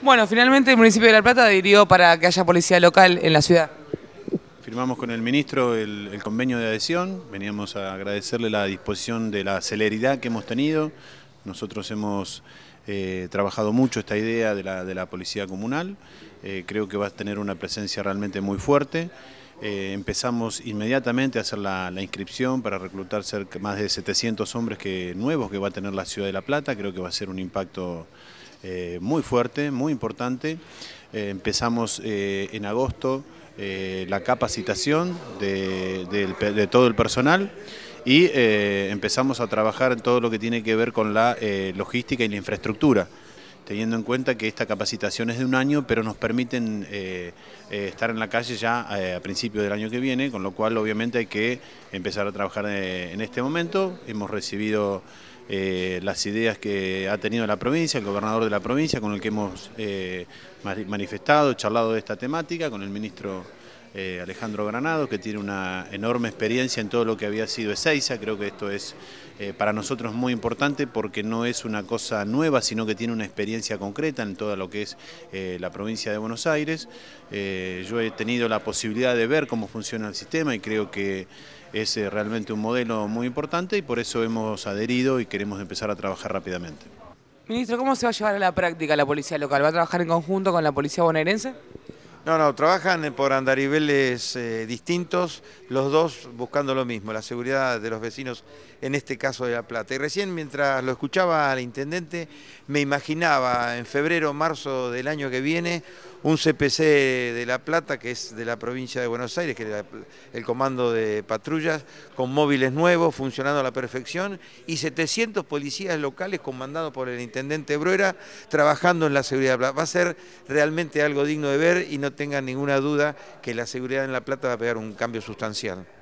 Bueno, finalmente el municipio de La Plata adhirió para que haya policía local en la ciudad. Firmamos con el ministro el, convenio de adhesión, veníamos a agradecerle la disposición de la celeridad que hemos tenido. Nosotros hemos eh, trabajado mucho esta idea de la, de la policía comunal, eh, creo que va a tener una presencia realmente muy fuerte. Eh, empezamos inmediatamente a hacer la, inscripción para reclutar más de 700 hombres que, nuevos que va a tener la ciudad de La Plata, creo que va a ser un impacto eh, muy fuerte, muy importante. Eh, empezamos eh, en agosto la capacitación de, de, todo el personal y empezamos a trabajar en todo lo que tiene que ver con la logística y la infraestructura teniendo en cuenta que esta capacitación es de un año, pero nos permiten estar en la calle ya a principios del año que viene, con lo cual obviamente hay que empezar a trabajar en este momento. Hemos recibido eh, las ideas que ha tenido la provincia, el gobernador de la provincia, con el que hemos eh, manifestado, charlado de esta temática, con el ministro eh, Alejandro Granado, que tiene una enorme experiencia en todo lo que había sido Ezeiza. Creo que esto es eh, para nosotros muy importante porque no es una cosa nueva, sino que tiene una experiencia concreta en todo lo que es eh, la provincia de Buenos Aires. yo he tenido la posibilidad de ver cómo funciona el sistema y creo que es realmente un modelo muy importante y por eso hemos adherido y queremos empezar a trabajar rápidamente. Ministro, ¿cómo se va a llevar a la práctica la policía local? ¿Va a trabajar en conjunto con la policía bonaerense? No, no, trabajan por andariveles eh, distintos, los dos buscando lo mismo, la seguridad de los vecinos, en este caso de La Plata. Y recién mientras lo escuchaba al intendente, me imaginaba en febrero, marzo del año que viene, un CPC de La Plata, que es de la provincia de Buenos Aires, que es el comando de patrullas, con móviles nuevos, funcionando a la perfección, y 700 policías locales comandados por el intendente Bruera, trabajando en la seguridad. Va a ser realmente algo digno de ver y no tengan ninguna duda que la seguridad en La Plata va a pegar un cambio sustancial.